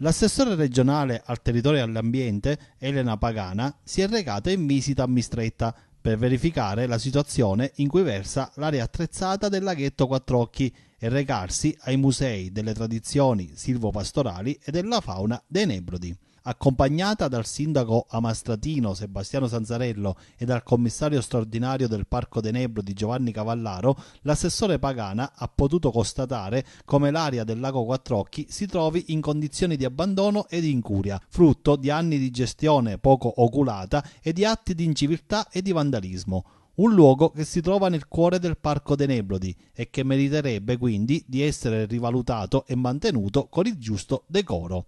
L'assessore regionale al territorio e all'ambiente, Elena Pagana, si è recata in visita a Mistretta per verificare la situazione in cui versa l'area attrezzata del laghetto Quattrocchi e recarsi ai musei delle tradizioni silvopastorali e della fauna dei Nebrodi accompagnata dal sindaco amastratino Sebastiano Sanzarello e dal commissario straordinario del Parco Tenebro di Giovanni Cavallaro, l'assessore Pagana ha potuto constatare come l'area del lago Quattrocchi si trovi in condizioni di abbandono ed incuria, frutto di anni di gestione poco oculata e di atti di inciviltà e di vandalismo un luogo che si trova nel cuore del Parco Denebrodi e che meriterebbe quindi di essere rivalutato e mantenuto con il giusto decoro.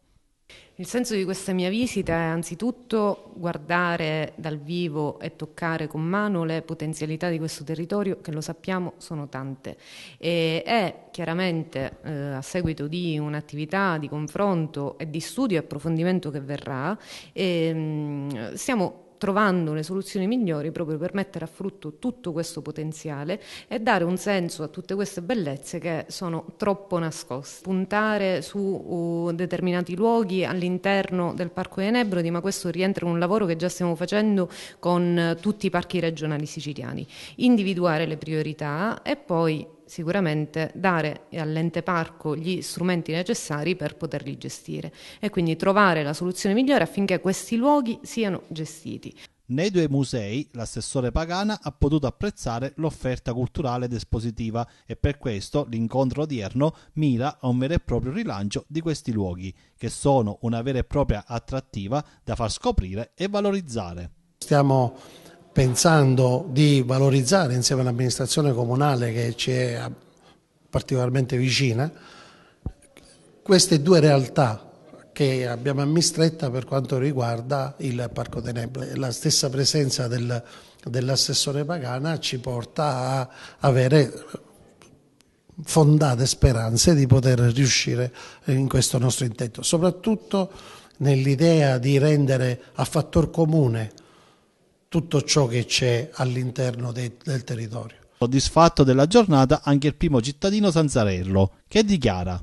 Il senso di questa mia visita è anzitutto guardare dal vivo e toccare con mano le potenzialità di questo territorio, che lo sappiamo sono tante. E è chiaramente eh, a seguito di un'attività di confronto e di studio e approfondimento che verrà, e, ehm, mh, stiamo trovando le soluzioni migliori proprio per mettere a frutto tutto questo potenziale e dare un senso a tutte queste bellezze che sono troppo nascoste. Puntare su uh, determinati luoghi all'interno del Parco dei Nebrodi, ma questo rientra in un lavoro che già stiamo facendo con uh, tutti i parchi regionali siciliani. Individuare le priorità e poi sicuramente dare all'ente parco gli strumenti necessari per poterli gestire e quindi trovare la soluzione migliore affinché questi luoghi siano gestiti. Nei due musei l'assessore Pagana ha potuto apprezzare l'offerta culturale ed espositiva e per questo l'incontro odierno mira a un vero e proprio rilancio di questi luoghi, che sono una vera e propria attrattiva da far scoprire e valorizzare. Stiamo pensando di valorizzare insieme all'amministrazione comunale che ci è particolarmente vicina, queste due realtà che abbiamo a per quanto riguarda il Parco de Tenebre. La stessa presenza del, dell'assessore Pagana ci porta a avere fondate speranze di poter riuscire in questo nostro intento, soprattutto nell'idea di rendere a fattor comune tutto ciò che c'è all'interno de del territorio. Soddisfatto della giornata anche il primo cittadino Sanzarello, che dichiara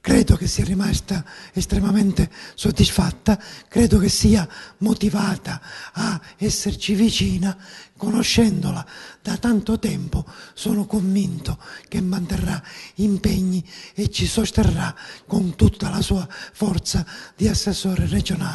credo che sia rimasta estremamente soddisfatta, credo che sia motivata a esserci vicina, conoscendola da tanto tempo sono convinto che manterrà impegni e ci sosterrà con tutta la sua forza di assessore regionale.